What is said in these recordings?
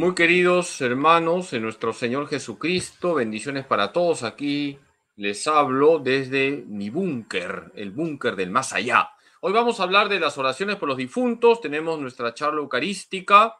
Muy queridos hermanos en nuestro Señor Jesucristo, bendiciones para todos. Aquí les hablo desde mi búnker, el búnker del más allá. Hoy vamos a hablar de las oraciones por los difuntos, tenemos nuestra charla eucarística.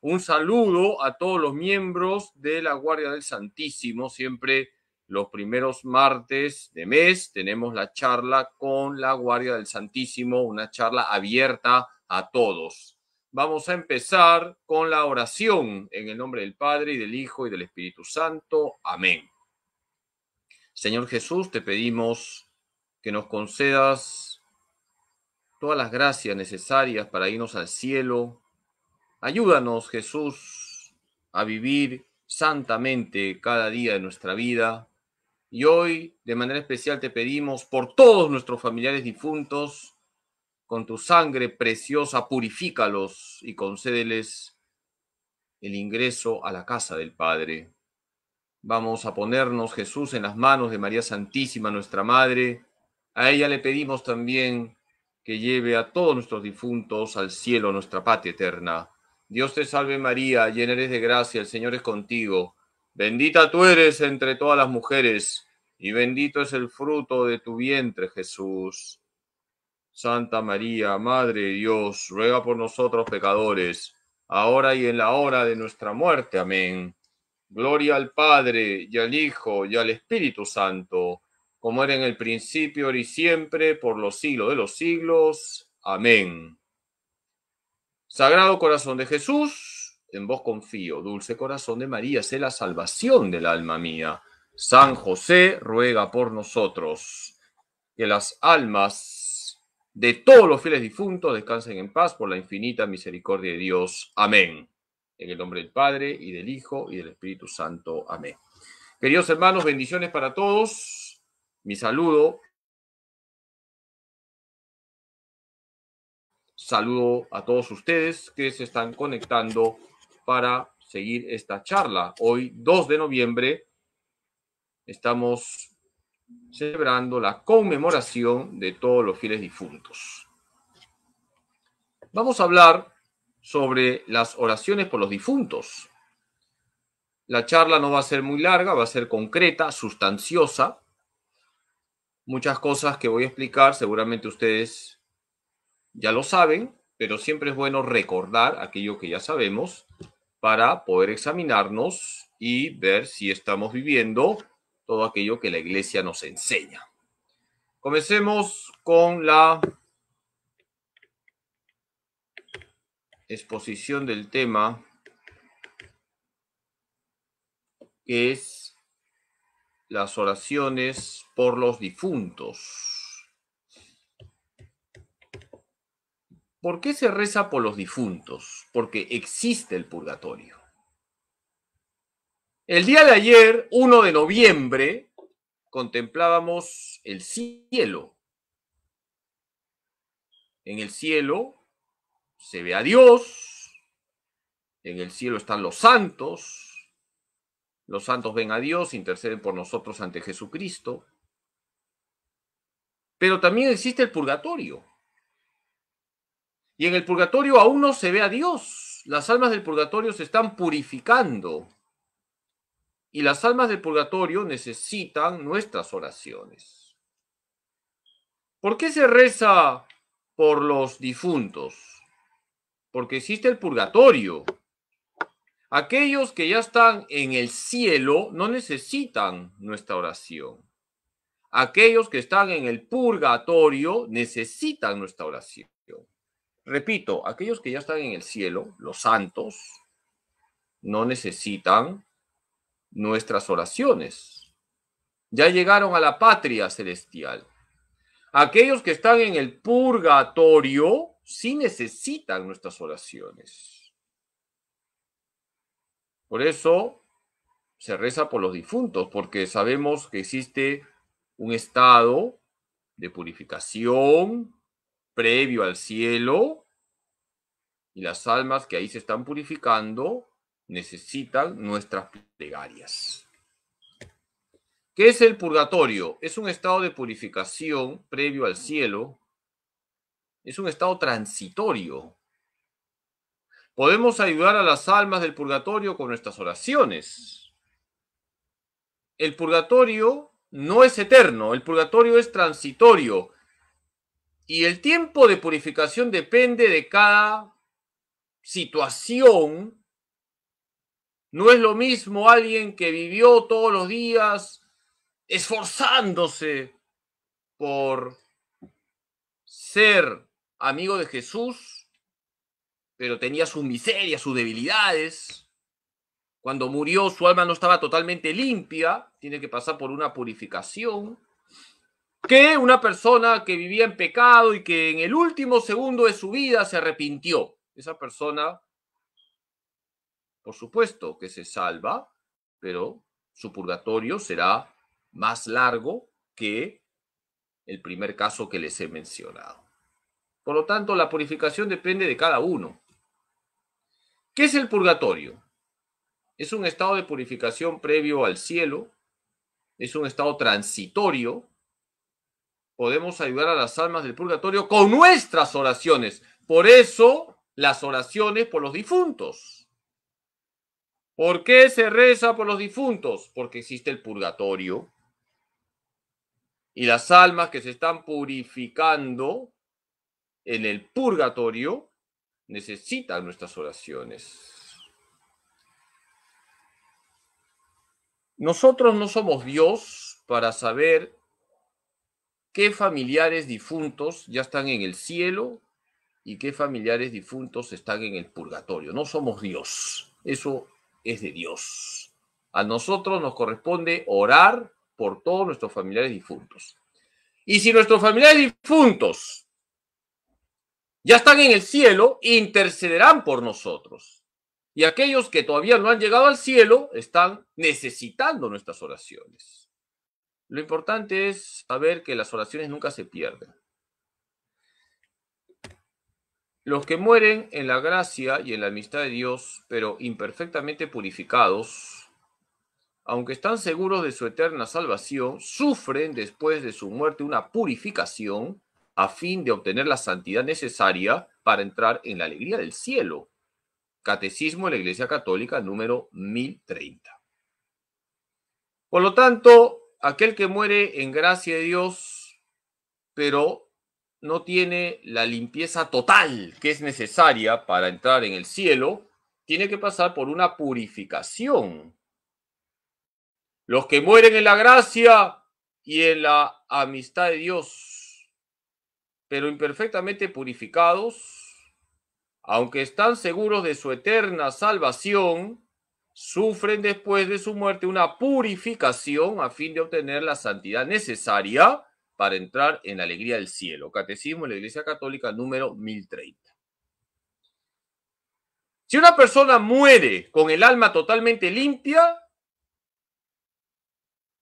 Un saludo a todos los miembros de la Guardia del Santísimo. Siempre los primeros martes de mes tenemos la charla con la Guardia del Santísimo, una charla abierta a todos. Vamos a empezar con la oración en el nombre del Padre y del Hijo y del Espíritu Santo. Amén. Señor Jesús, te pedimos que nos concedas todas las gracias necesarias para irnos al cielo. Ayúdanos, Jesús, a vivir santamente cada día de nuestra vida. Y hoy, de manera especial, te pedimos por todos nuestros familiares difuntos, con tu sangre preciosa, purifícalos y concédeles el ingreso a la casa del Padre. Vamos a ponernos, Jesús, en las manos de María Santísima, nuestra Madre. A ella le pedimos también que lleve a todos nuestros difuntos al cielo, nuestra patria eterna. Dios te salve María, llena eres de gracia, el Señor es contigo. Bendita tú eres entre todas las mujeres, y bendito es el fruto de tu vientre, Jesús. Santa María, Madre de Dios, ruega por nosotros pecadores, ahora y en la hora de nuestra muerte. Amén. Gloria al Padre, y al Hijo, y al Espíritu Santo, como era en el principio, ahora y siempre, por los siglos de los siglos. Amén. Sagrado corazón de Jesús, en vos confío. Dulce corazón de María, sé la salvación del alma mía. San José ruega por nosotros. Que las almas de todos los fieles difuntos, descansen en paz por la infinita misericordia de Dios. Amén. En el nombre del Padre y del Hijo y del Espíritu Santo. Amén. Queridos hermanos, bendiciones para todos. Mi saludo. Saludo a todos ustedes que se están conectando para seguir esta charla. Hoy, 2 de noviembre, estamos celebrando la conmemoración de todos los fieles difuntos. Vamos a hablar sobre las oraciones por los difuntos. La charla no va a ser muy larga, va a ser concreta, sustanciosa. Muchas cosas que voy a explicar seguramente ustedes ya lo saben, pero siempre es bueno recordar aquello que ya sabemos para poder examinarnos y ver si estamos viviendo todo aquello que la iglesia nos enseña. Comencemos con la exposición del tema, que es las oraciones por los difuntos. ¿Por qué se reza por los difuntos? Porque existe el purgatorio. El día de ayer, 1 de noviembre, contemplábamos el cielo. En el cielo se ve a Dios, en el cielo están los santos, los santos ven a Dios, interceden por nosotros ante Jesucristo, pero también existe el purgatorio. Y en el purgatorio aún no se ve a Dios. Las almas del purgatorio se están purificando y las almas del purgatorio necesitan nuestras oraciones. ¿Por qué se reza por los difuntos? Porque existe el purgatorio. Aquellos que ya están en el cielo no necesitan nuestra oración. Aquellos que están en el purgatorio necesitan nuestra oración. Repito, aquellos que ya están en el cielo, los santos, no necesitan nuestras oraciones. Ya llegaron a la patria celestial. Aquellos que están en el purgatorio sí necesitan nuestras oraciones. Por eso se reza por los difuntos, porque sabemos que existe un estado de purificación previo al cielo y las almas que ahí se están purificando necesitan nuestras plegarias. ¿Qué es el purgatorio? Es un estado de purificación previo al cielo. Es un estado transitorio. Podemos ayudar a las almas del purgatorio con nuestras oraciones. El purgatorio no es eterno, el purgatorio es transitorio. Y el tiempo de purificación depende de cada situación no es lo mismo alguien que vivió todos los días esforzándose por ser amigo de Jesús, pero tenía sus miseria, sus debilidades. Cuando murió su alma no estaba totalmente limpia, tiene que pasar por una purificación. Que una persona que vivía en pecado y que en el último segundo de su vida se arrepintió. Esa persona por supuesto que se salva, pero su purgatorio será más largo que el primer caso que les he mencionado. Por lo tanto, la purificación depende de cada uno. ¿Qué es el purgatorio? Es un estado de purificación previo al cielo, es un estado transitorio. Podemos ayudar a las almas del purgatorio con nuestras oraciones. Por eso las oraciones por los difuntos. ¿Por qué se reza por los difuntos? Porque existe el purgatorio. Y las almas que se están purificando en el purgatorio necesitan nuestras oraciones. Nosotros no somos Dios para saber qué familiares difuntos ya están en el cielo y qué familiares difuntos están en el purgatorio. No somos Dios. Eso es de Dios. A nosotros nos corresponde orar por todos nuestros familiares difuntos. Y si nuestros familiares difuntos ya están en el cielo, intercederán por nosotros. Y aquellos que todavía no han llegado al cielo están necesitando nuestras oraciones. Lo importante es saber que las oraciones nunca se pierden. Los que mueren en la gracia y en la amistad de Dios, pero imperfectamente purificados, aunque están seguros de su eterna salvación, sufren después de su muerte una purificación a fin de obtener la santidad necesaria para entrar en la alegría del cielo. Catecismo de la Iglesia Católica número 1030. Por lo tanto, aquel que muere en gracia de Dios, pero no tiene la limpieza total que es necesaria para entrar en el cielo, tiene que pasar por una purificación. Los que mueren en la gracia y en la amistad de Dios, pero imperfectamente purificados, aunque están seguros de su eterna salvación, sufren después de su muerte una purificación a fin de obtener la santidad necesaria para entrar en la alegría del cielo. Catecismo de la Iglesia Católica número 1030. Si una persona muere con el alma totalmente limpia,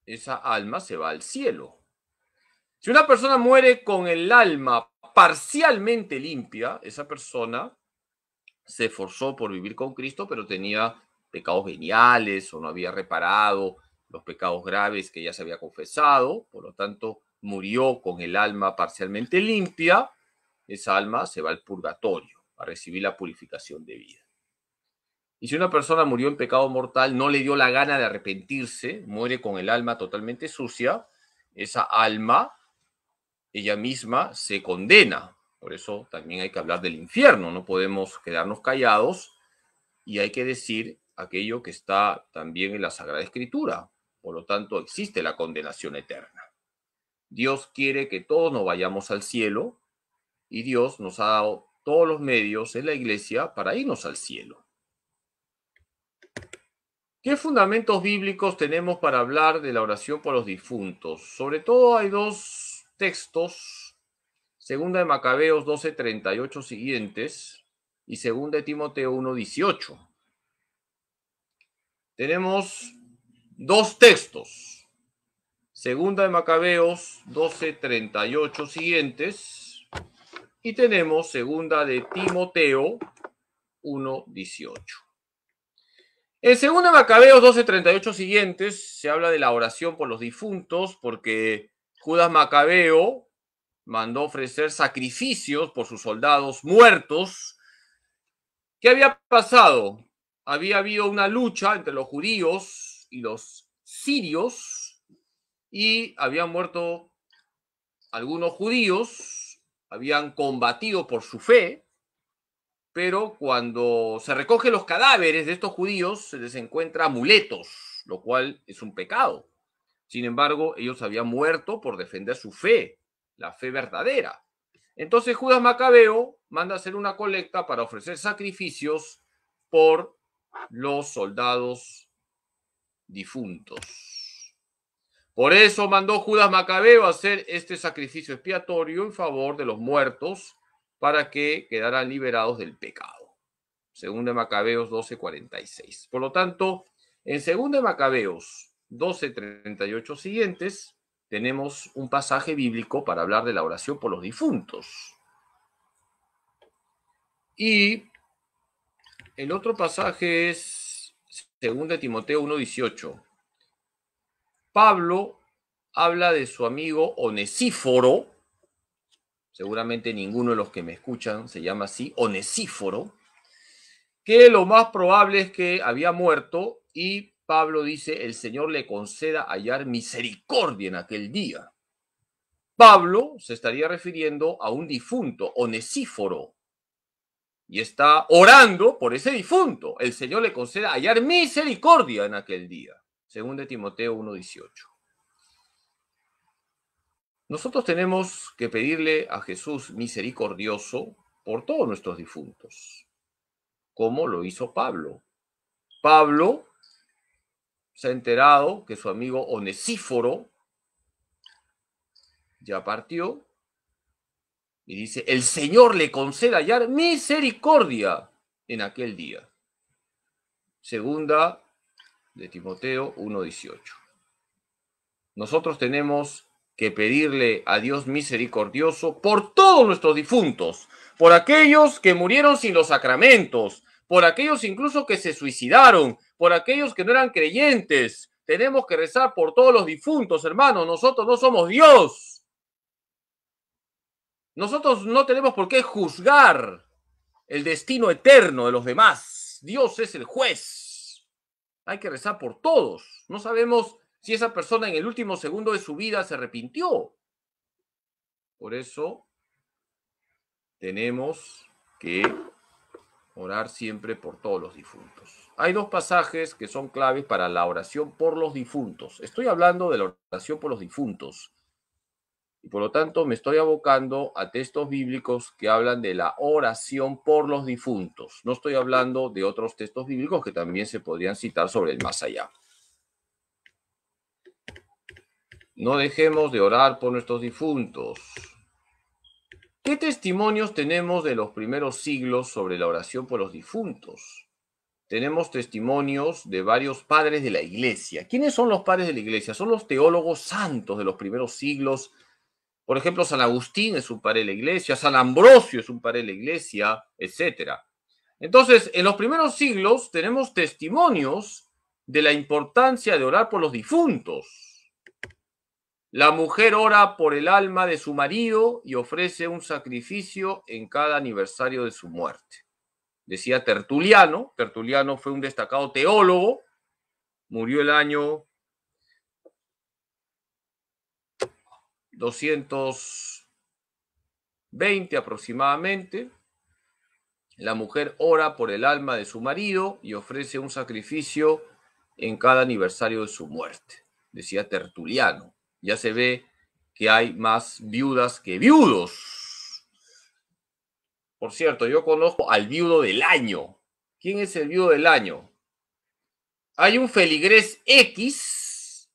esa alma se va al cielo. Si una persona muere con el alma parcialmente limpia, esa persona se esforzó por vivir con Cristo, pero tenía pecados geniales o no había reparado los pecados graves que ya se había confesado, por lo tanto, murió con el alma parcialmente limpia, esa alma se va al purgatorio a recibir la purificación de vida. Y si una persona murió en pecado mortal, no le dio la gana de arrepentirse, muere con el alma totalmente sucia, esa alma, ella misma se condena. Por eso también hay que hablar del infierno, no podemos quedarnos callados y hay que decir aquello que está también en la Sagrada Escritura. Por lo tanto, existe la condenación eterna. Dios quiere que todos nos vayamos al cielo y Dios nos ha dado todos los medios en la iglesia para irnos al cielo. ¿Qué fundamentos bíblicos tenemos para hablar de la oración por los difuntos? Sobre todo hay dos textos, segunda de Macabeos 38 siguientes y segunda de Timoteo 1:18. Tenemos dos textos Segunda de Macabeos 12:38 siguientes. Y tenemos segunda de Timoteo 1:18. En segunda de Macabeos 12:38 siguientes se habla de la oración por los difuntos porque Judas Macabeo mandó ofrecer sacrificios por sus soldados muertos. ¿Qué había pasado? Había habido una lucha entre los judíos y los sirios y habían muerto algunos judíos, habían combatido por su fe, pero cuando se recogen los cadáveres de estos judíos se les encuentra amuletos, lo cual es un pecado. Sin embargo, ellos habían muerto por defender su fe, la fe verdadera. Entonces Judas Macabeo manda hacer una colecta para ofrecer sacrificios por los soldados difuntos. Por eso mandó Judas Macabeo hacer este sacrificio expiatorio en favor de los muertos para que quedaran liberados del pecado. Según de Macabeos 12:46. Por lo tanto, en Segundo de Macabeos 12:38 siguientes, tenemos un pasaje bíblico para hablar de la oración por los difuntos. Y el otro pasaje es Segunda Timoteo 1:18 Pablo habla de su amigo Onesíforo, seguramente ninguno de los que me escuchan se llama así, Onesíforo, que lo más probable es que había muerto y Pablo dice, el Señor le conceda hallar misericordia en aquel día. Pablo se estaría refiriendo a un difunto, Onesíforo, y está orando por ese difunto. El Señor le conceda hallar misericordia en aquel día. Segundo de Timoteo 1.18. Nosotros tenemos que pedirle a Jesús misericordioso por todos nuestros difuntos, como lo hizo Pablo. Pablo se ha enterado que su amigo Onesíforo ya partió y dice, el Señor le conceda hallar misericordia en aquel día. Segunda de Timoteo 1.18. Nosotros tenemos que pedirle a Dios misericordioso por todos nuestros difuntos, por aquellos que murieron sin los sacramentos, por aquellos incluso que se suicidaron, por aquellos que no eran creyentes. Tenemos que rezar por todos los difuntos, hermanos. Nosotros no somos Dios. Nosotros no tenemos por qué juzgar el destino eterno de los demás. Dios es el juez hay que rezar por todos. No sabemos si esa persona en el último segundo de su vida se arrepintió. Por eso tenemos que orar siempre por todos los difuntos. Hay dos pasajes que son claves para la oración por los difuntos. Estoy hablando de la oración por los difuntos por lo tanto me estoy abocando a textos bíblicos que hablan de la oración por los difuntos. No estoy hablando de otros textos bíblicos que también se podrían citar sobre el más allá. No dejemos de orar por nuestros difuntos. ¿Qué testimonios tenemos de los primeros siglos sobre la oración por los difuntos? Tenemos testimonios de varios padres de la iglesia. ¿Quiénes son los padres de la iglesia? Son los teólogos santos de los primeros siglos por ejemplo, San Agustín es un padre de la iglesia, San Ambrosio es un padre de la iglesia, etc. Entonces, en los primeros siglos tenemos testimonios de la importancia de orar por los difuntos. La mujer ora por el alma de su marido y ofrece un sacrificio en cada aniversario de su muerte. Decía Tertuliano, Tertuliano fue un destacado teólogo, murió el año 220 aproximadamente. La mujer ora por el alma de su marido y ofrece un sacrificio en cada aniversario de su muerte, decía Tertuliano. Ya se ve que hay más viudas que viudos. Por cierto, yo conozco al viudo del año. ¿Quién es el viudo del año? Hay un feligrés X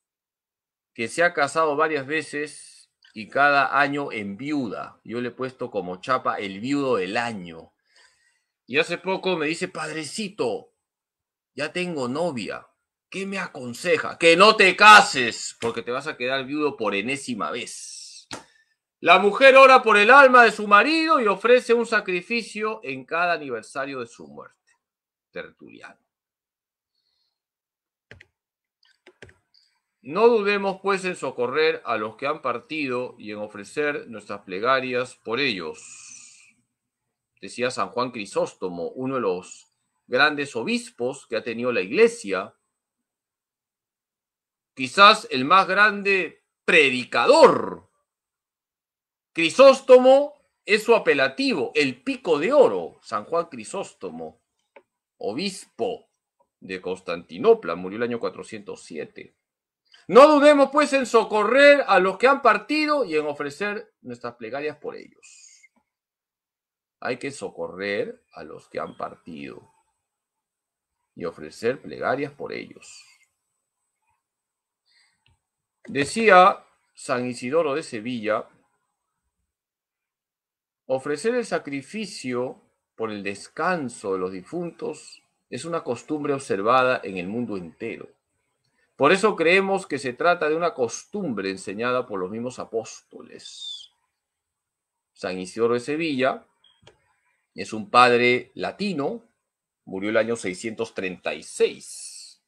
que se ha casado varias veces y cada año en viuda. Yo le he puesto como chapa el viudo del año. Y hace poco me dice, padrecito, ya tengo novia. ¿Qué me aconseja? Que no te cases, porque te vas a quedar viudo por enésima vez. La mujer ora por el alma de su marido y ofrece un sacrificio en cada aniversario de su muerte. Tertuliano. No dudemos pues en socorrer a los que han partido y en ofrecer nuestras plegarias por ellos. Decía San Juan Crisóstomo, uno de los grandes obispos que ha tenido la iglesia, quizás el más grande predicador. Crisóstomo es su apelativo, el pico de oro, San Juan Crisóstomo, obispo de Constantinopla, murió el año 407. No dudemos pues en socorrer a los que han partido y en ofrecer nuestras plegarias por ellos. Hay que socorrer a los que han partido y ofrecer plegarias por ellos. Decía San Isidoro de Sevilla, ofrecer el sacrificio por el descanso de los difuntos es una costumbre observada en el mundo entero por eso creemos que se trata de una costumbre enseñada por los mismos apóstoles. San Isidoro de Sevilla es un padre latino, murió el año 636.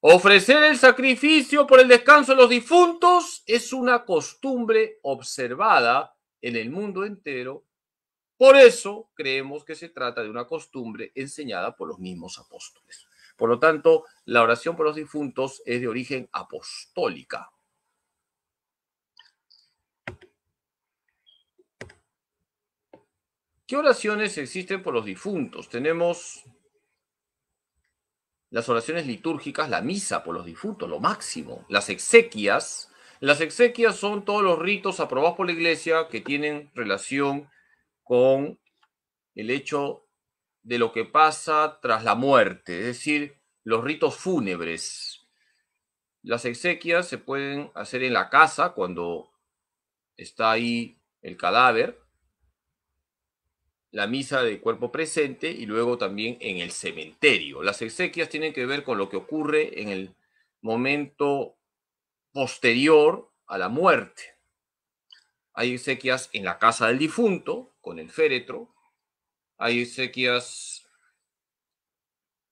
Ofrecer el sacrificio por el descanso de los difuntos es una costumbre observada en el mundo entero. Por eso creemos que se trata de una costumbre enseñada por los mismos apóstoles. Por lo tanto, la oración por los difuntos es de origen apostólica. ¿Qué oraciones existen por los difuntos? Tenemos las oraciones litúrgicas, la misa por los difuntos, lo máximo, las exequias. Las exequias son todos los ritos aprobados por la iglesia que tienen relación con el hecho de lo que pasa tras la muerte, es decir, los ritos fúnebres. Las exequias se pueden hacer en la casa cuando está ahí el cadáver, la misa de cuerpo presente y luego también en el cementerio. Las exequias tienen que ver con lo que ocurre en el momento posterior a la muerte. Hay exequias en la casa del difunto, con el féretro, hay exequias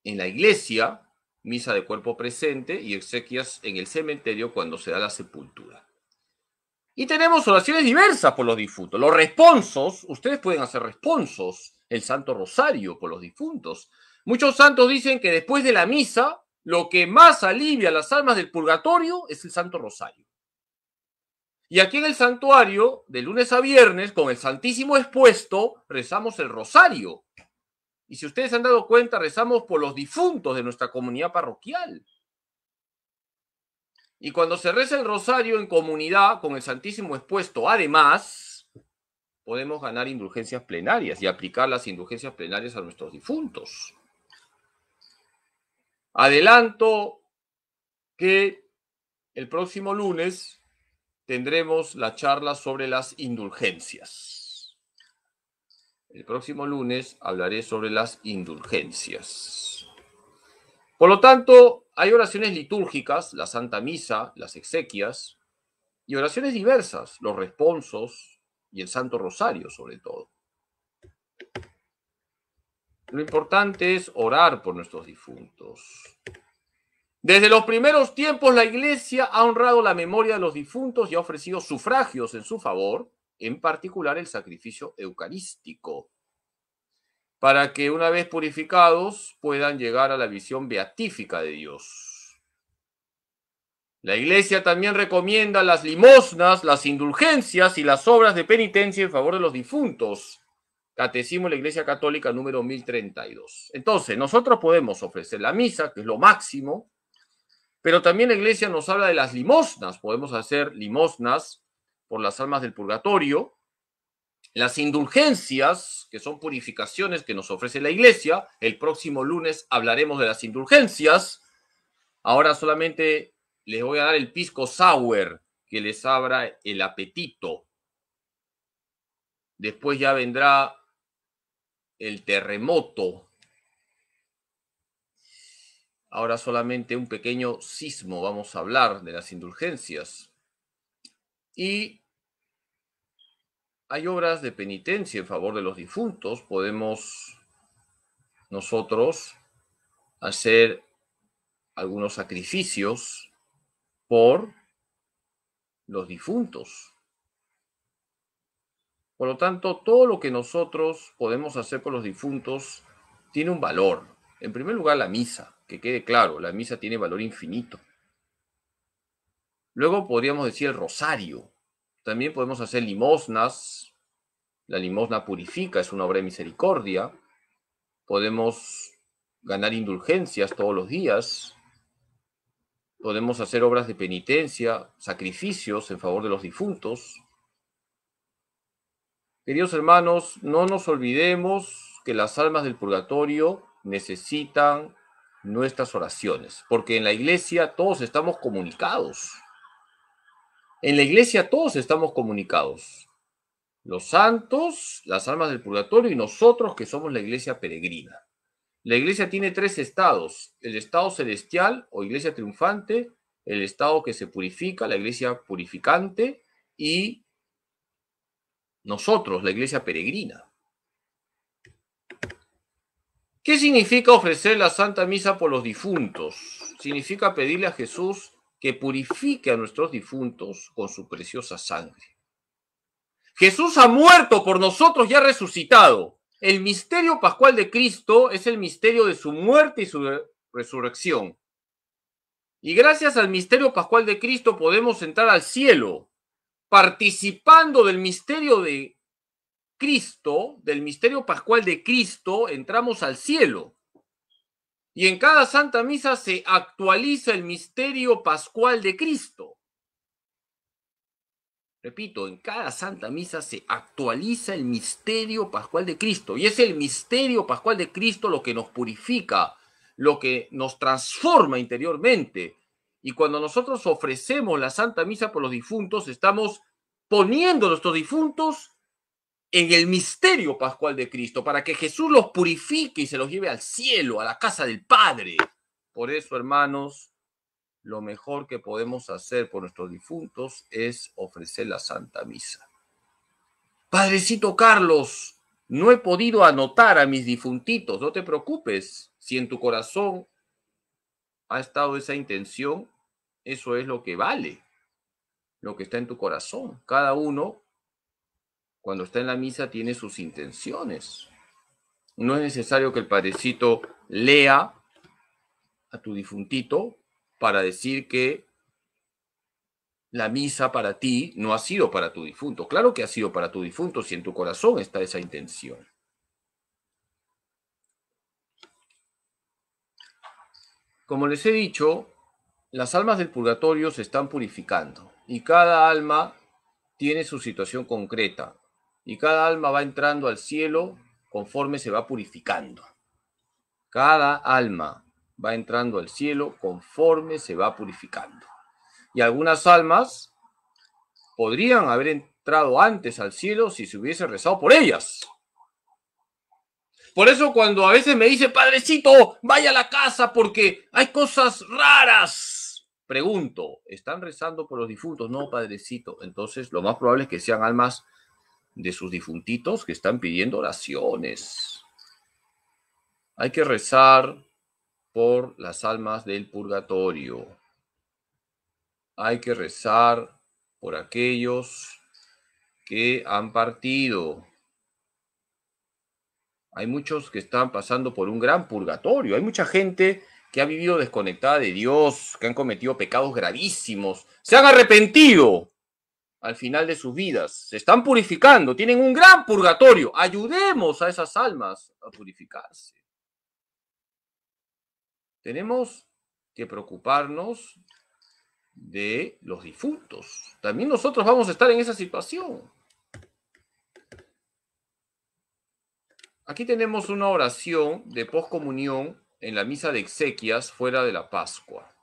en la iglesia, misa de cuerpo presente y exequias en el cementerio cuando se da la sepultura. Y tenemos oraciones diversas por los difuntos. Los responsos, ustedes pueden hacer responsos, el Santo Rosario por los difuntos. Muchos santos dicen que después de la misa, lo que más alivia las almas del purgatorio es el Santo Rosario. Y aquí en el santuario, de lunes a viernes, con el Santísimo expuesto, rezamos el rosario. Y si ustedes han dado cuenta, rezamos por los difuntos de nuestra comunidad parroquial. Y cuando se reza el rosario en comunidad con el Santísimo expuesto, además, podemos ganar indulgencias plenarias y aplicar las indulgencias plenarias a nuestros difuntos. Adelanto que el próximo lunes tendremos la charla sobre las indulgencias. El próximo lunes hablaré sobre las indulgencias. Por lo tanto, hay oraciones litúrgicas, la Santa Misa, las exequias, y oraciones diversas, los responsos y el Santo Rosario sobre todo. Lo importante es orar por nuestros difuntos, desde los primeros tiempos la Iglesia ha honrado la memoria de los difuntos y ha ofrecido sufragios en su favor, en particular el sacrificio eucarístico, para que una vez purificados puedan llegar a la visión beatífica de Dios. La Iglesia también recomienda las limosnas, las indulgencias y las obras de penitencia en favor de los difuntos. Catecismo de la Iglesia Católica número 1032. Entonces, nosotros podemos ofrecer la misa, que es lo máximo, pero también la iglesia nos habla de las limosnas. Podemos hacer limosnas por las almas del purgatorio, las indulgencias, que son purificaciones que nos ofrece la iglesia. El próximo lunes hablaremos de las indulgencias. Ahora solamente les voy a dar el pisco sour que les abra el apetito. Después ya vendrá el terremoto Ahora solamente un pequeño sismo, vamos a hablar de las indulgencias. Y hay obras de penitencia en favor de los difuntos. Podemos nosotros hacer algunos sacrificios por los difuntos. Por lo tanto, todo lo que nosotros podemos hacer por los difuntos tiene un valor. En primer lugar, la misa que quede claro, la misa tiene valor infinito. Luego podríamos decir el rosario. También podemos hacer limosnas. La limosna purifica, es una obra de misericordia. Podemos ganar indulgencias todos los días. Podemos hacer obras de penitencia, sacrificios en favor de los difuntos. Queridos hermanos, no nos olvidemos que las almas del purgatorio necesitan nuestras oraciones, porque en la iglesia todos estamos comunicados. En la iglesia todos estamos comunicados. Los santos, las almas del purgatorio y nosotros que somos la iglesia peregrina. La iglesia tiene tres estados, el estado celestial o iglesia triunfante, el estado que se purifica, la iglesia purificante y nosotros, la iglesia peregrina. ¿Qué significa ofrecer la Santa Misa por los difuntos? Significa pedirle a Jesús que purifique a nuestros difuntos con su preciosa sangre. Jesús ha muerto por nosotros y ha resucitado. El misterio pascual de Cristo es el misterio de su muerte y su resurrección. Y gracias al misterio pascual de Cristo podemos entrar al cielo, participando del misterio de Cristo, del misterio pascual de Cristo, entramos al cielo. Y en cada Santa Misa se actualiza el misterio pascual de Cristo. Repito, en cada Santa Misa se actualiza el misterio pascual de Cristo. Y es el misterio pascual de Cristo lo que nos purifica, lo que nos transforma interiormente. Y cuando nosotros ofrecemos la Santa Misa por los difuntos, estamos poniendo a nuestros difuntos en el misterio pascual de Cristo, para que Jesús los purifique y se los lleve al cielo, a la casa del Padre. Por eso, hermanos, lo mejor que podemos hacer por nuestros difuntos es ofrecer la Santa Misa. Padrecito Carlos, no he podido anotar a mis difuntitos, no te preocupes. Si en tu corazón ha estado esa intención, eso es lo que vale, lo que está en tu corazón. Cada uno cuando está en la misa, tiene sus intenciones. No es necesario que el padrecito lea a tu difuntito para decir que la misa para ti no ha sido para tu difunto. Claro que ha sido para tu difunto si en tu corazón está esa intención. Como les he dicho, las almas del purgatorio se están purificando y cada alma tiene su situación concreta. Y cada alma va entrando al cielo conforme se va purificando. Cada alma va entrando al cielo conforme se va purificando. Y algunas almas podrían haber entrado antes al cielo si se hubiese rezado por ellas. Por eso cuando a veces me dice, padrecito, vaya a la casa porque hay cosas raras. Pregunto, ¿están rezando por los difuntos? No, padrecito. Entonces, lo más probable es que sean almas de sus difuntitos que están pidiendo oraciones. Hay que rezar por las almas del purgatorio. Hay que rezar por aquellos que han partido. Hay muchos que están pasando por un gran purgatorio. Hay mucha gente que ha vivido desconectada de Dios, que han cometido pecados gravísimos, se han arrepentido, al final de sus vidas. Se están purificando, tienen un gran purgatorio. Ayudemos a esas almas a purificarse. Tenemos que preocuparnos de los difuntos. También nosotros vamos a estar en esa situación. Aquí tenemos una oración de poscomunión en la misa de exequias fuera de la Pascua.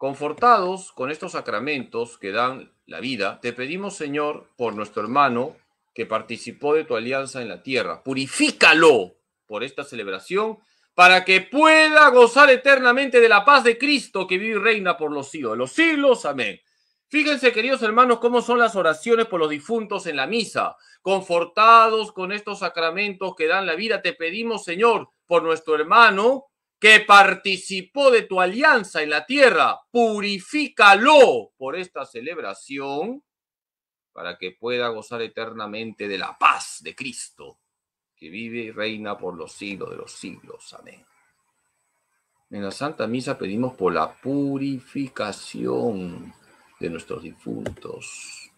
Confortados con estos sacramentos que dan la vida, te pedimos, Señor, por nuestro hermano que participó de tu alianza en la tierra, purifícalo por esta celebración para que pueda gozar eternamente de la paz de Cristo que vive y reina por los siglos. Los siglos, amén. Fíjense, queridos hermanos, cómo son las oraciones por los difuntos en la misa. Confortados con estos sacramentos que dan la vida, te pedimos, Señor, por nuestro hermano que participó de tu alianza en la tierra, purifícalo por esta celebración para que pueda gozar eternamente de la paz de Cristo, que vive y reina por los siglos de los siglos. Amén. En la Santa Misa pedimos por la purificación de nuestros difuntos.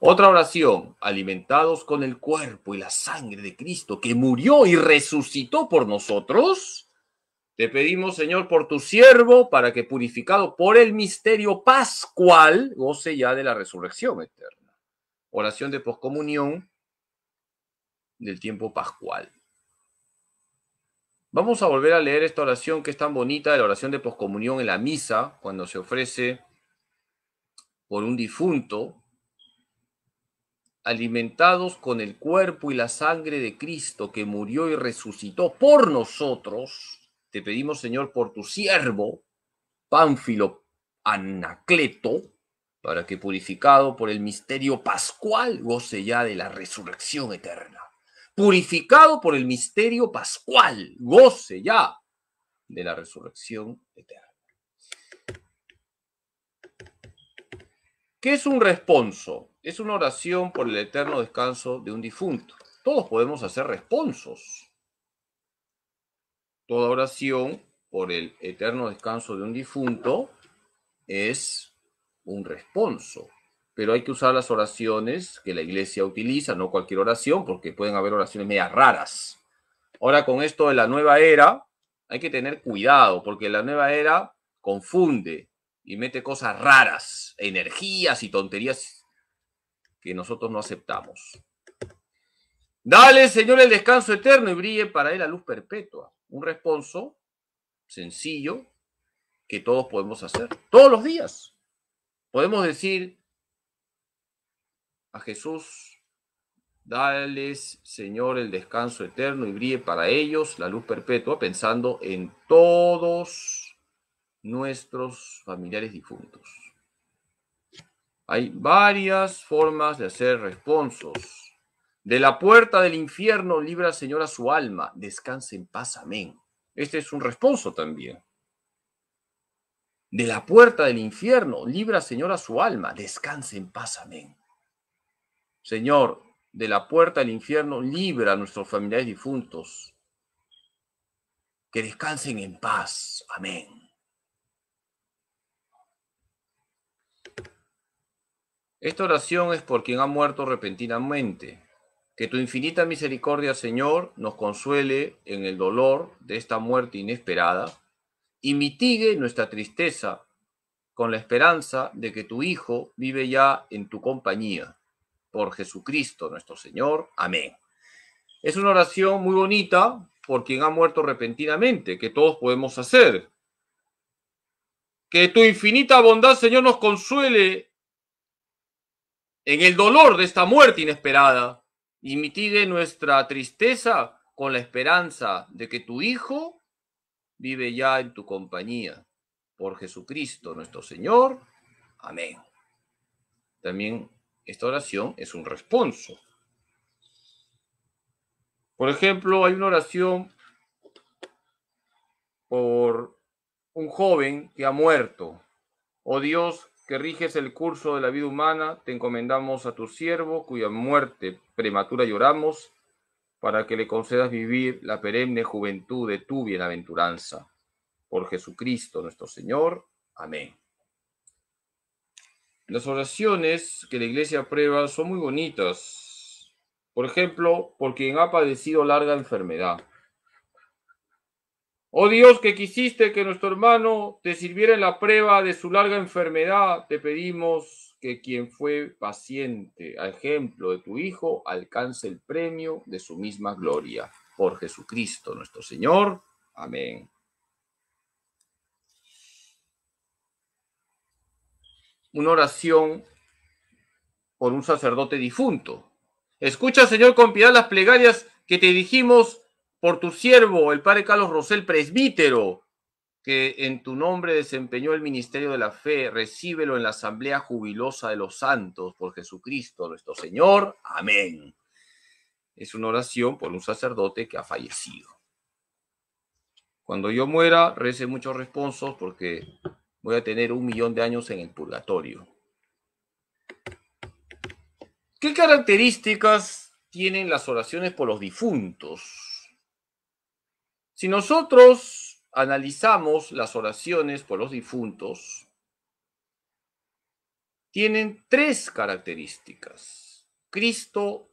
Otra oración, alimentados con el cuerpo y la sangre de Cristo, que murió y resucitó por nosotros, te pedimos, Señor, por tu siervo, para que purificado por el misterio pascual, goce ya de la resurrección eterna. Oración de poscomunión del tiempo pascual. Vamos a volver a leer esta oración que es tan bonita, la oración de poscomunión en la misa, cuando se ofrece por un difunto, alimentados con el cuerpo y la sangre de Cristo que murió y resucitó por nosotros, te pedimos, Señor, por tu siervo, Pánfilo Anacleto, para que purificado por el misterio pascual goce ya de la resurrección eterna. Purificado por el misterio pascual, goce ya de la resurrección eterna. ¿Qué es un responso? es una oración por el eterno descanso de un difunto. Todos podemos hacer responsos. Toda oración por el eterno descanso de un difunto es un responso. Pero hay que usar las oraciones que la iglesia utiliza, no cualquier oración, porque pueden haber oraciones medias raras. Ahora con esto de la nueva era, hay que tener cuidado, porque la nueva era confunde y mete cosas raras, energías y tonterías que nosotros no aceptamos. Dale, Señor, el descanso eterno y brille para él la luz perpetua. Un responso sencillo que todos podemos hacer, todos los días. Podemos decir a Jesús, dales, Señor, el descanso eterno y brille para ellos la luz perpetua, pensando en todos nuestros familiares difuntos. Hay varias formas de hacer responsos. De la puerta del infierno libra, Señor, a su alma. Descanse en paz, amén. Este es un responso también. De la puerta del infierno libra, Señor, a su alma. Descanse en paz, amén. Señor, de la puerta del infierno libra a nuestros familiares difuntos. Que descansen en paz, amén. Esta oración es por quien ha muerto repentinamente. Que tu infinita misericordia, Señor, nos consuele en el dolor de esta muerte inesperada y mitigue nuestra tristeza con la esperanza de que tu Hijo vive ya en tu compañía. Por Jesucristo nuestro Señor. Amén. Es una oración muy bonita por quien ha muerto repentinamente, que todos podemos hacer. Que tu infinita bondad, Señor, nos consuele en el dolor de esta muerte inesperada y mitigue nuestra tristeza con la esperanza de que tu Hijo vive ya en tu compañía. Por Jesucristo nuestro Señor. Amén. También esta oración es un responso. Por ejemplo, hay una oración por un joven que ha muerto. Oh Dios, que riges el curso de la vida humana, te encomendamos a tu siervo, cuya muerte prematura lloramos, para que le concedas vivir la perenne juventud de tu bienaventuranza. Por Jesucristo nuestro Señor. Amén. Las oraciones que la iglesia aprueba son muy bonitas. Por ejemplo, por quien ha padecido larga enfermedad. Oh Dios, que quisiste que nuestro hermano te sirviera en la prueba de su larga enfermedad, te pedimos que quien fue paciente, a ejemplo de tu Hijo, alcance el premio de su misma gloria. Por Jesucristo nuestro Señor. Amén. Una oración por un sacerdote difunto. Escucha, Señor, con piedad las plegarias que te dijimos por tu siervo, el padre Carlos Rosel, presbítero, que en tu nombre desempeñó el ministerio de la fe, recíbelo en la asamblea jubilosa de los santos por Jesucristo nuestro Señor. Amén. Es una oración por un sacerdote que ha fallecido. Cuando yo muera, rece muchos responsos porque voy a tener un millón de años en el purgatorio. ¿Qué características tienen las oraciones por los difuntos? Si nosotros analizamos las oraciones por los difuntos, tienen tres características. Cristo,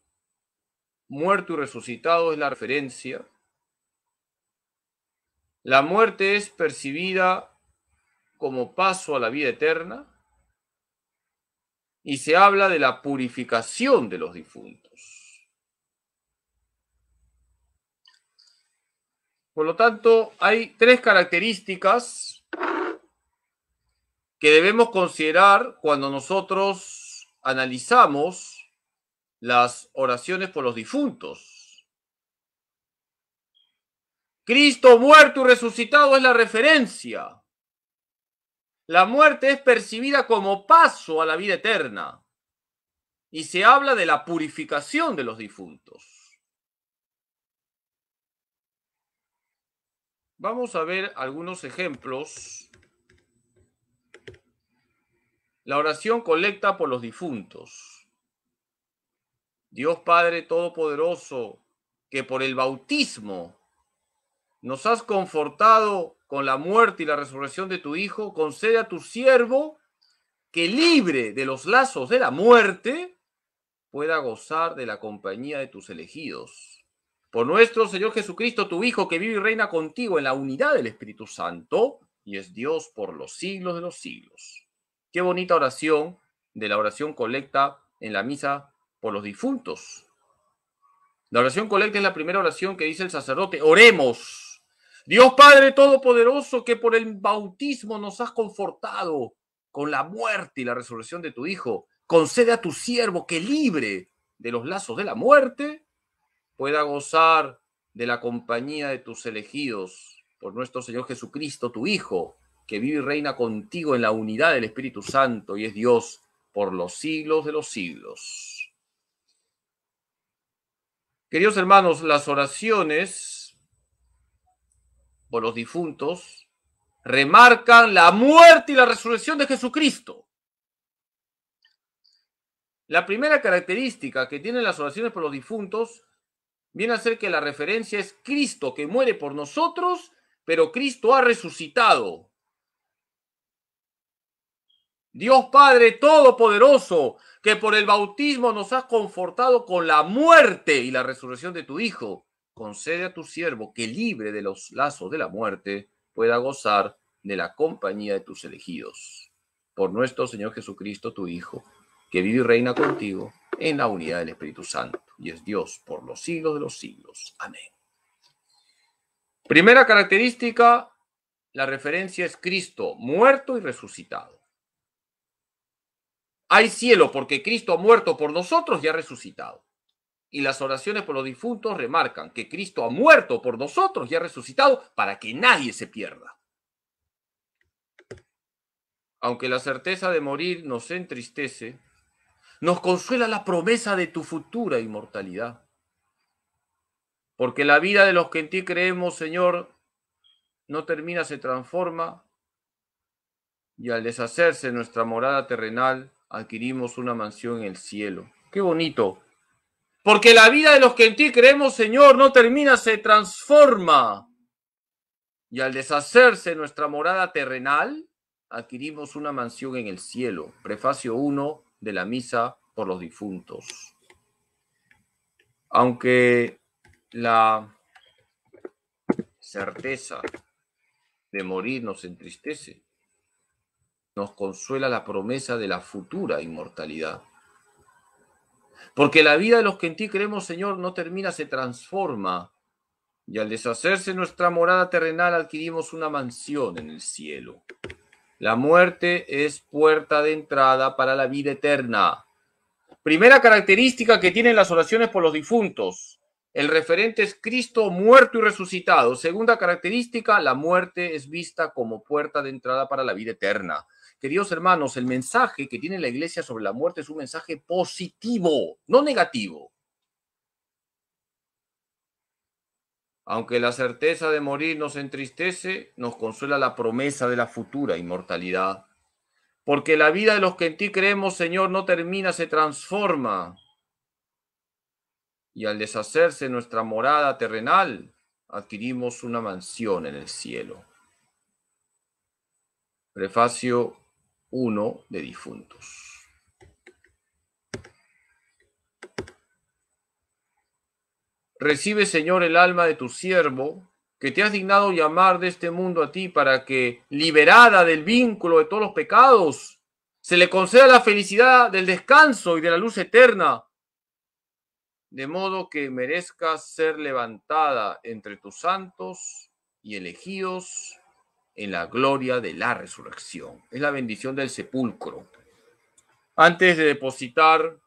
muerto y resucitado, es la referencia. La muerte es percibida como paso a la vida eterna y se habla de la purificación de los difuntos. Por lo tanto, hay tres características que debemos considerar cuando nosotros analizamos las oraciones por los difuntos. Cristo muerto y resucitado es la referencia. La muerte es percibida como paso a la vida eterna y se habla de la purificación de los difuntos. Vamos a ver algunos ejemplos. La oración colecta por los difuntos. Dios Padre Todopoderoso, que por el bautismo nos has confortado con la muerte y la resurrección de tu Hijo, concede a tu siervo que libre de los lazos de la muerte, pueda gozar de la compañía de tus elegidos por nuestro Señor Jesucristo, tu Hijo, que vive y reina contigo en la unidad del Espíritu Santo, y es Dios por los siglos de los siglos. Qué bonita oración de la oración colecta en la misa por los difuntos. La oración colecta es la primera oración que dice el sacerdote. Oremos. Dios Padre Todopoderoso, que por el bautismo nos has confortado con la muerte y la resurrección de tu Hijo, concede a tu siervo que libre de los lazos de la muerte, pueda gozar de la compañía de tus elegidos por nuestro Señor Jesucristo, tu Hijo, que vive y reina contigo en la unidad del Espíritu Santo y es Dios por los siglos de los siglos. Queridos hermanos, las oraciones por los difuntos remarcan la muerte y la resurrección de Jesucristo. La primera característica que tienen las oraciones por los difuntos viene a ser que la referencia es Cristo que muere por nosotros, pero Cristo ha resucitado. Dios Padre Todopoderoso, que por el bautismo nos has confortado con la muerte y la resurrección de tu Hijo, concede a tu siervo que libre de los lazos de la muerte pueda gozar de la compañía de tus elegidos. Por nuestro Señor Jesucristo, tu Hijo, que vive y reina contigo en la unidad del Espíritu Santo y es Dios por los siglos de los siglos. Amén. Primera característica, la referencia es Cristo muerto y resucitado. Hay cielo porque Cristo ha muerto por nosotros y ha resucitado. Y las oraciones por los difuntos remarcan que Cristo ha muerto por nosotros y ha resucitado para que nadie se pierda. Aunque la certeza de morir nos entristece, nos consuela la promesa de tu futura inmortalidad. Porque la vida de los que en ti creemos, Señor, no termina, se transforma. Y al deshacerse nuestra morada terrenal, adquirimos una mansión en el cielo. Qué bonito. Porque la vida de los que en ti creemos, Señor, no termina, se transforma. Y al deshacerse nuestra morada terrenal, adquirimos una mansión en el cielo. Prefacio 1, de la misa por los difuntos. Aunque la certeza de morir nos entristece, nos consuela la promesa de la futura inmortalidad. Porque la vida de los que en ti creemos, Señor, no termina, se transforma. Y al deshacerse nuestra morada terrenal adquirimos una mansión en el cielo. La muerte es puerta de entrada para la vida eterna. Primera característica que tienen las oraciones por los difuntos. El referente es Cristo muerto y resucitado. Segunda característica, la muerte es vista como puerta de entrada para la vida eterna. Queridos hermanos, el mensaje que tiene la iglesia sobre la muerte es un mensaje positivo, no negativo. Aunque la certeza de morir nos entristece, nos consuela la promesa de la futura inmortalidad. Porque la vida de los que en ti creemos, Señor, no termina, se transforma. Y al deshacerse nuestra morada terrenal, adquirimos una mansión en el cielo. Prefacio 1 de Difuntos. Recibe, Señor, el alma de tu siervo, que te has dignado llamar de este mundo a ti para que, liberada del vínculo de todos los pecados, se le conceda la felicidad del descanso y de la luz eterna, de modo que merezca ser levantada entre tus santos y elegidos en la gloria de la resurrección. Es la bendición del sepulcro. Antes de depositar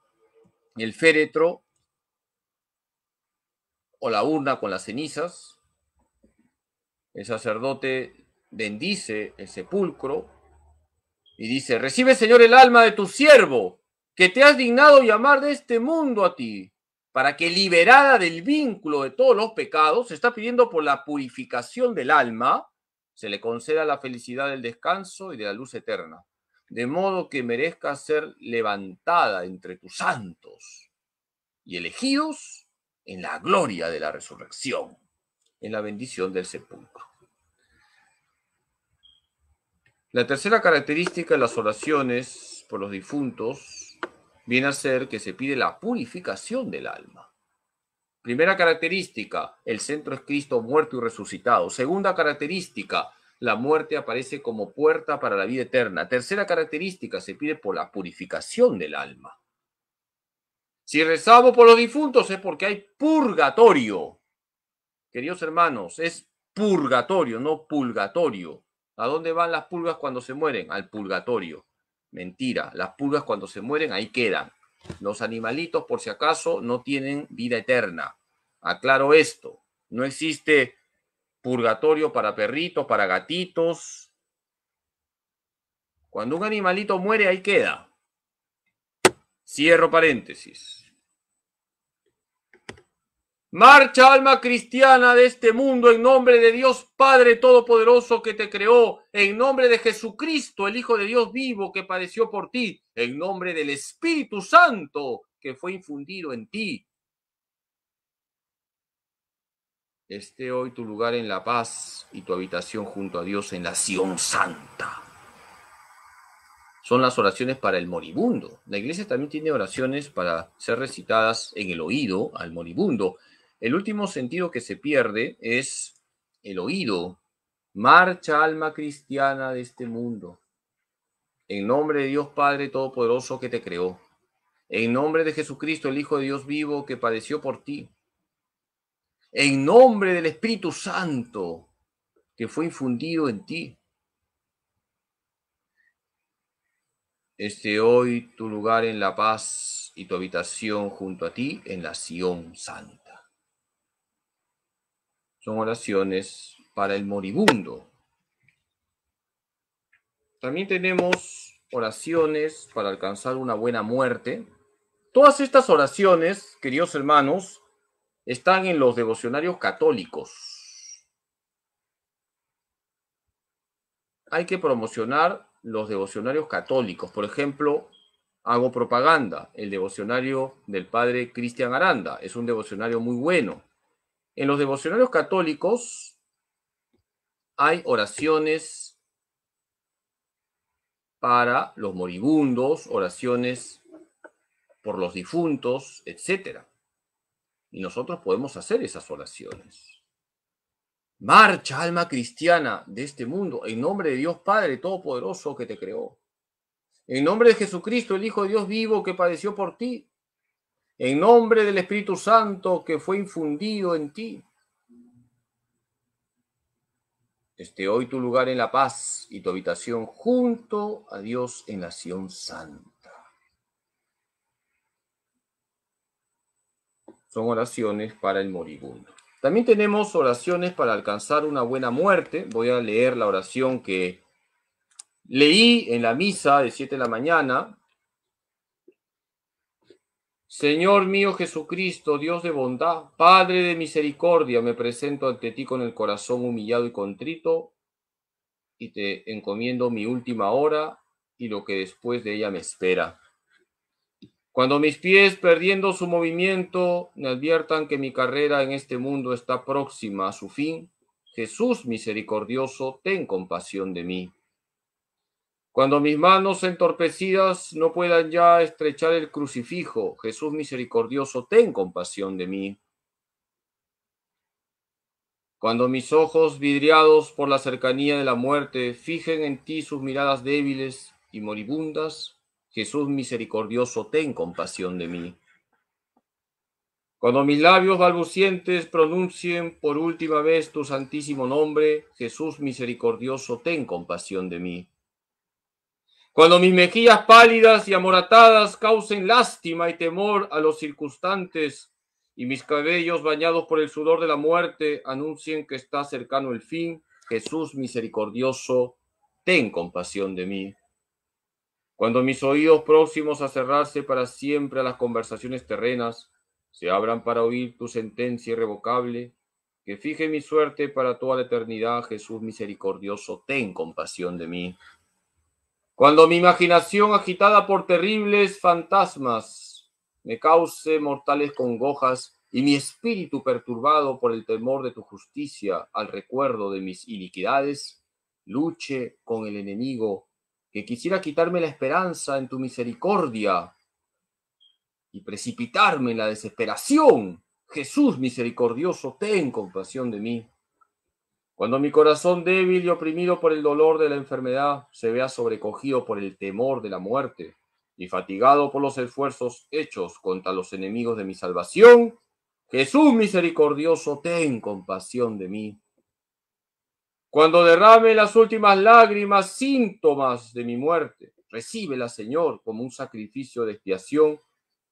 el féretro, o la urna con las cenizas. El sacerdote bendice el sepulcro y dice, recibe Señor el alma de tu siervo, que te has dignado llamar de este mundo a ti, para que liberada del vínculo de todos los pecados, se está pidiendo por la purificación del alma, se le conceda la felicidad del descanso y de la luz eterna, de modo que merezca ser levantada entre tus santos y elegidos en la gloria de la resurrección, en la bendición del sepulcro. La tercera característica de las oraciones por los difuntos viene a ser que se pide la purificación del alma. Primera característica, el centro es Cristo muerto y resucitado. Segunda característica, la muerte aparece como puerta para la vida eterna. Tercera característica, se pide por la purificación del alma. Si rezamos por los difuntos es porque hay purgatorio. Queridos hermanos, es purgatorio, no purgatorio. ¿A dónde van las pulgas cuando se mueren? Al purgatorio. Mentira, las pulgas cuando se mueren ahí quedan. Los animalitos, por si acaso, no tienen vida eterna. Aclaro esto, no existe purgatorio para perritos, para gatitos. Cuando un animalito muere, ahí queda. Cierro paréntesis. Marcha alma cristiana de este mundo en nombre de Dios Padre Todopoderoso que te creó, en nombre de Jesucristo, el Hijo de Dios vivo que padeció por ti, en nombre del Espíritu Santo que fue infundido en ti. Esté hoy tu lugar en la paz y tu habitación junto a Dios en la Sion Santa son las oraciones para el moribundo. La iglesia también tiene oraciones para ser recitadas en el oído al moribundo. El último sentido que se pierde es el oído. Marcha alma cristiana de este mundo. En nombre de Dios Padre Todopoderoso que te creó. En nombre de Jesucristo, el Hijo de Dios vivo que padeció por ti. En nombre del Espíritu Santo que fue infundido en ti Este hoy tu lugar en la paz y tu habitación junto a ti en la Sión Santa. Son oraciones para el moribundo. También tenemos oraciones para alcanzar una buena muerte. Todas estas oraciones, queridos hermanos, están en los devocionarios católicos. Hay que promocionar los devocionarios católicos. Por ejemplo, hago propaganda, el devocionario del padre Cristian Aranda, es un devocionario muy bueno. En los devocionarios católicos hay oraciones para los moribundos, oraciones por los difuntos, etc. Y nosotros podemos hacer esas oraciones. Marcha, alma cristiana de este mundo, en nombre de Dios Padre Todopoderoso que te creó. En nombre de Jesucristo, el Hijo de Dios vivo que padeció por ti. En nombre del Espíritu Santo que fue infundido en ti. Este hoy tu lugar en la paz y tu habitación junto a Dios en la Santa. Son oraciones para el moribundo. También tenemos oraciones para alcanzar una buena muerte. Voy a leer la oración que leí en la misa de 7 de la mañana. Señor mío Jesucristo, Dios de bondad, Padre de misericordia, me presento ante ti con el corazón humillado y contrito y te encomiendo mi última hora y lo que después de ella me espera. Cuando mis pies, perdiendo su movimiento, me adviertan que mi carrera en este mundo está próxima a su fin, Jesús misericordioso, ten compasión de mí. Cuando mis manos entorpecidas no puedan ya estrechar el crucifijo, Jesús misericordioso, ten compasión de mí. Cuando mis ojos, vidriados por la cercanía de la muerte, fijen en ti sus miradas débiles y moribundas, Jesús misericordioso, ten compasión de mí. Cuando mis labios balbucientes pronuncien por última vez tu santísimo nombre, Jesús misericordioso, ten compasión de mí. Cuando mis mejillas pálidas y amoratadas causen lástima y temor a los circunstantes, y mis cabellos bañados por el sudor de la muerte anuncien que está cercano el fin, Jesús misericordioso, ten compasión de mí. Cuando mis oídos próximos a cerrarse para siempre a las conversaciones terrenas, se abran para oír tu sentencia irrevocable, que fije mi suerte para toda la eternidad, Jesús misericordioso, ten compasión de mí. Cuando mi imaginación agitada por terribles fantasmas me cause mortales congojas y mi espíritu perturbado por el temor de tu justicia al recuerdo de mis iniquidades, luche con el enemigo que quisiera quitarme la esperanza en tu misericordia y precipitarme en la desesperación. Jesús misericordioso, ten compasión de mí. Cuando mi corazón débil y oprimido por el dolor de la enfermedad se vea sobrecogido por el temor de la muerte y fatigado por los esfuerzos hechos contra los enemigos de mi salvación, Jesús misericordioso, ten compasión de mí. Cuando derrame las últimas lágrimas, síntomas de mi muerte, la Señor, como un sacrificio de expiación,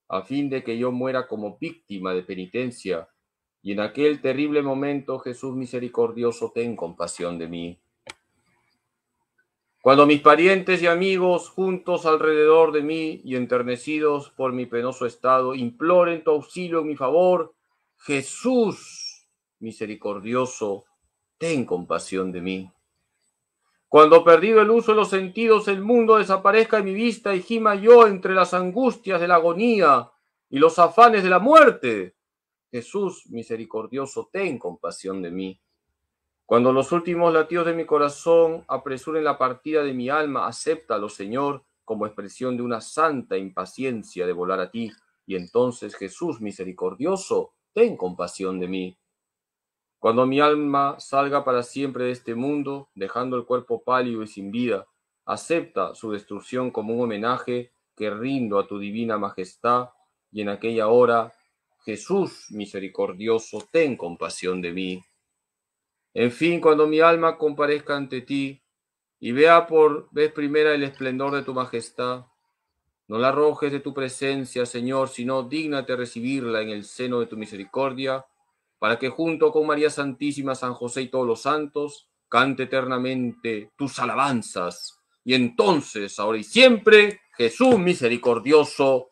a fin de que yo muera como víctima de penitencia. Y en aquel terrible momento, Jesús misericordioso, ten compasión de mí. Cuando mis parientes y amigos, juntos alrededor de mí y enternecidos por mi penoso estado, imploren tu auxilio en mi favor, Jesús misericordioso, ten compasión de mí. Cuando perdido el uso de los sentidos, el mundo desaparezca de mi vista y gima yo entre las angustias de la agonía y los afanes de la muerte. Jesús misericordioso, ten compasión de mí. Cuando los últimos latidos de mi corazón apresuren la partida de mi alma, acéptalo, Señor, como expresión de una santa impaciencia de volar a ti. Y entonces, Jesús misericordioso, ten compasión de mí. Cuando mi alma salga para siempre de este mundo, dejando el cuerpo pálido y sin vida, acepta su destrucción como un homenaje que rindo a tu divina majestad, y en aquella hora, Jesús misericordioso, ten compasión de mí. En fin, cuando mi alma comparezca ante ti y vea por vez primera el esplendor de tu majestad, no la arrojes de tu presencia, Señor, sino dígnate recibirla en el seno de tu misericordia para que junto con María Santísima, San José y todos los santos, cante eternamente tus alabanzas. Y entonces, ahora y siempre, Jesús misericordioso,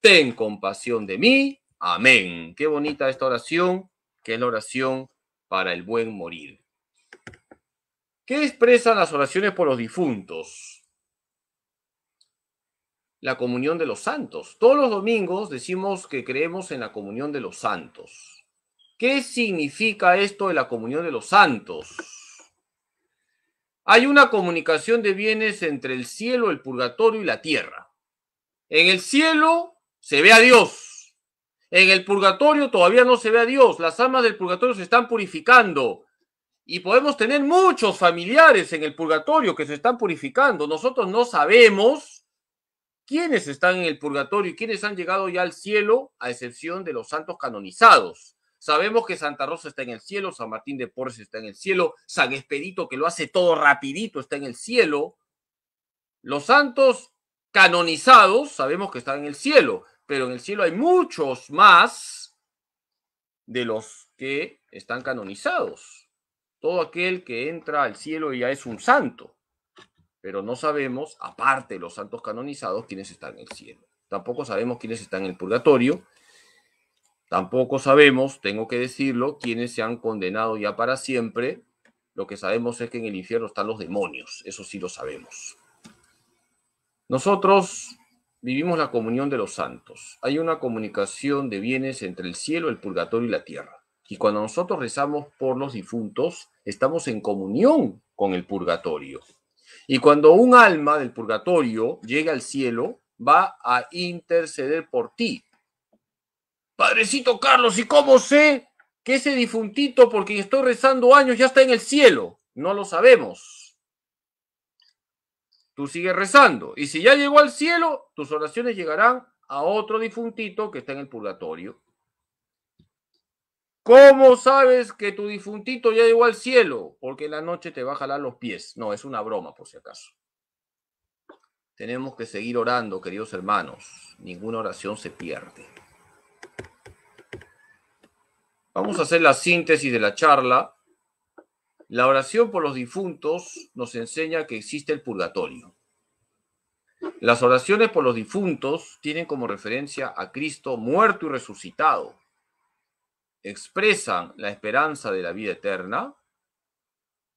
ten compasión de mí. Amén. Qué bonita esta oración, que es la oración para el buen morir. ¿Qué expresan las oraciones por los difuntos? La comunión de los santos. Todos los domingos decimos que creemos en la comunión de los santos. ¿Qué significa esto de la comunión de los santos? Hay una comunicación de bienes entre el cielo, el purgatorio y la tierra. En el cielo se ve a Dios. En el purgatorio todavía no se ve a Dios. Las almas del purgatorio se están purificando. Y podemos tener muchos familiares en el purgatorio que se están purificando. Nosotros no sabemos quiénes están en el purgatorio y quiénes han llegado ya al cielo, a excepción de los santos canonizados. Sabemos que Santa Rosa está en el cielo, San Martín de Porres está en el cielo, San Expedito, que lo hace todo rapidito, está en el cielo. Los santos canonizados sabemos que están en el cielo, pero en el cielo hay muchos más de los que están canonizados. Todo aquel que entra al cielo ya es un santo, pero no sabemos, aparte de los santos canonizados, quiénes están en el cielo. Tampoco sabemos quiénes están en el purgatorio Tampoco sabemos, tengo que decirlo, quienes se han condenado ya para siempre. Lo que sabemos es que en el infierno están los demonios, eso sí lo sabemos. Nosotros vivimos la comunión de los santos. Hay una comunicación de bienes entre el cielo, el purgatorio y la tierra. Y cuando nosotros rezamos por los difuntos, estamos en comunión con el purgatorio. Y cuando un alma del purgatorio llega al cielo, va a interceder por ti. Padrecito Carlos, ¿y cómo sé que ese difuntito por quien estoy rezando años ya está en el cielo? No lo sabemos. Tú sigues rezando. Y si ya llegó al cielo, tus oraciones llegarán a otro difuntito que está en el purgatorio. ¿Cómo sabes que tu difuntito ya llegó al cielo? Porque en la noche te va a jalar los pies. No, es una broma por si acaso. Tenemos que seguir orando, queridos hermanos. Ninguna oración se pierde. Vamos a hacer la síntesis de la charla. La oración por los difuntos nos enseña que existe el purgatorio. Las oraciones por los difuntos tienen como referencia a Cristo muerto y resucitado. Expresan la esperanza de la vida eterna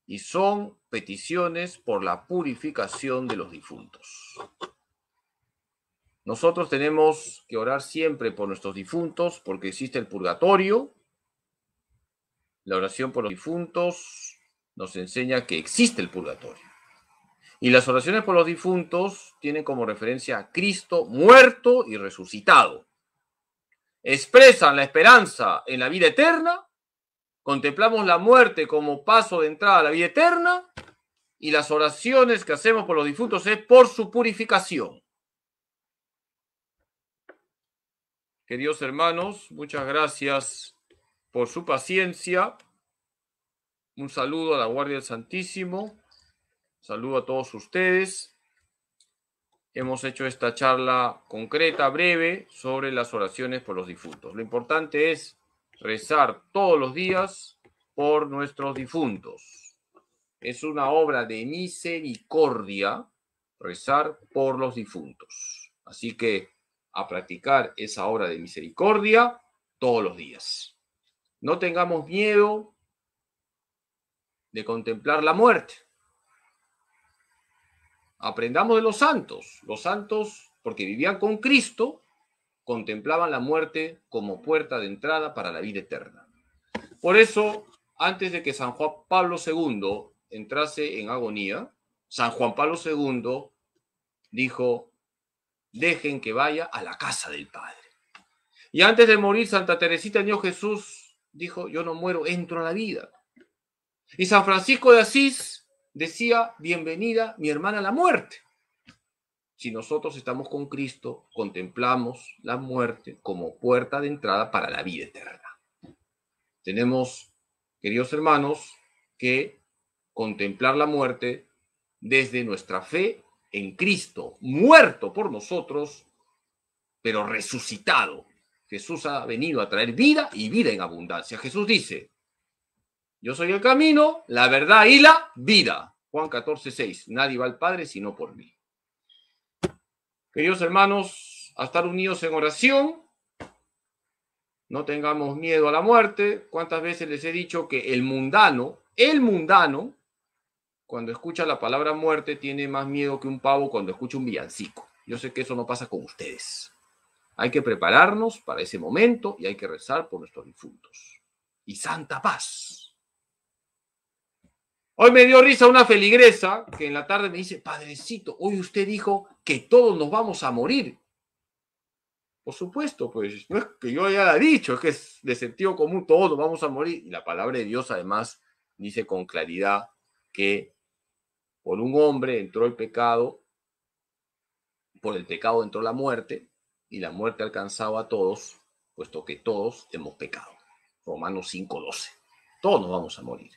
y son peticiones por la purificación de los difuntos. Nosotros tenemos que orar siempre por nuestros difuntos porque existe el purgatorio la oración por los difuntos nos enseña que existe el purgatorio. Y las oraciones por los difuntos tienen como referencia a Cristo muerto y resucitado. Expresan la esperanza en la vida eterna, contemplamos la muerte como paso de entrada a la vida eterna y las oraciones que hacemos por los difuntos es por su purificación. Queridos hermanos, muchas gracias por su paciencia. Un saludo a la Guardia del Santísimo. saludo a todos ustedes. Hemos hecho esta charla concreta, breve, sobre las oraciones por los difuntos. Lo importante es rezar todos los días por nuestros difuntos. Es una obra de misericordia rezar por los difuntos. Así que a practicar esa obra de misericordia todos los días. No tengamos miedo de contemplar la muerte. Aprendamos de los santos. Los santos, porque vivían con Cristo, contemplaban la muerte como puerta de entrada para la vida eterna. Por eso, antes de que San Juan Pablo II entrase en agonía, San Juan Pablo II dijo, dejen que vaya a la casa del Padre. Y antes de morir, Santa Teresita Dios Jesús dijo, yo no muero, entro a la vida. Y San Francisco de Asís decía, bienvenida mi hermana a la muerte. Si nosotros estamos con Cristo, contemplamos la muerte como puerta de entrada para la vida eterna. Tenemos, queridos hermanos, que contemplar la muerte desde nuestra fe en Cristo, muerto por nosotros, pero resucitado Jesús ha venido a traer vida y vida en abundancia. Jesús dice, yo soy el camino, la verdad y la vida. Juan 14, 6, nadie va al Padre sino por mí. Queridos hermanos, a estar unidos en oración, no tengamos miedo a la muerte. ¿Cuántas veces les he dicho que el mundano, el mundano, cuando escucha la palabra muerte, tiene más miedo que un pavo cuando escucha un villancico? Yo sé que eso no pasa con ustedes. Hay que prepararnos para ese momento y hay que rezar por nuestros difuntos. Y santa paz. Hoy me dio risa una feligresa que en la tarde me dice, padrecito, hoy usted dijo que todos nos vamos a morir. Por supuesto, pues no es que yo haya dicho, es que es de sentido común, todos nos vamos a morir. Y la palabra de Dios además dice con claridad que por un hombre entró el pecado, por el pecado entró la muerte, y la muerte ha alcanzado a todos, puesto que todos hemos pecado. Romanos 5:12. Todos nos vamos a morir.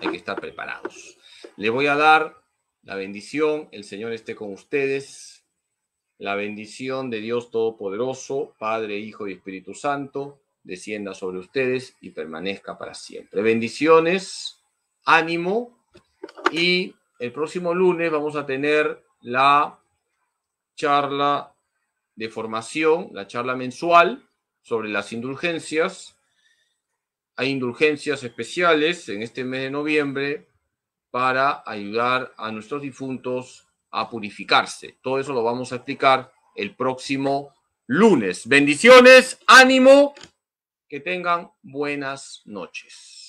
Hay que estar preparados. Le voy a dar la bendición. El Señor esté con ustedes. La bendición de Dios Todopoderoso, Padre, Hijo y Espíritu Santo, descienda sobre ustedes y permanezca para siempre. Bendiciones, ánimo y el próximo lunes vamos a tener la charla de formación, la charla mensual sobre las indulgencias. Hay indulgencias especiales en este mes de noviembre para ayudar a nuestros difuntos a purificarse. Todo eso lo vamos a explicar el próximo lunes. Bendiciones, ánimo, que tengan buenas noches.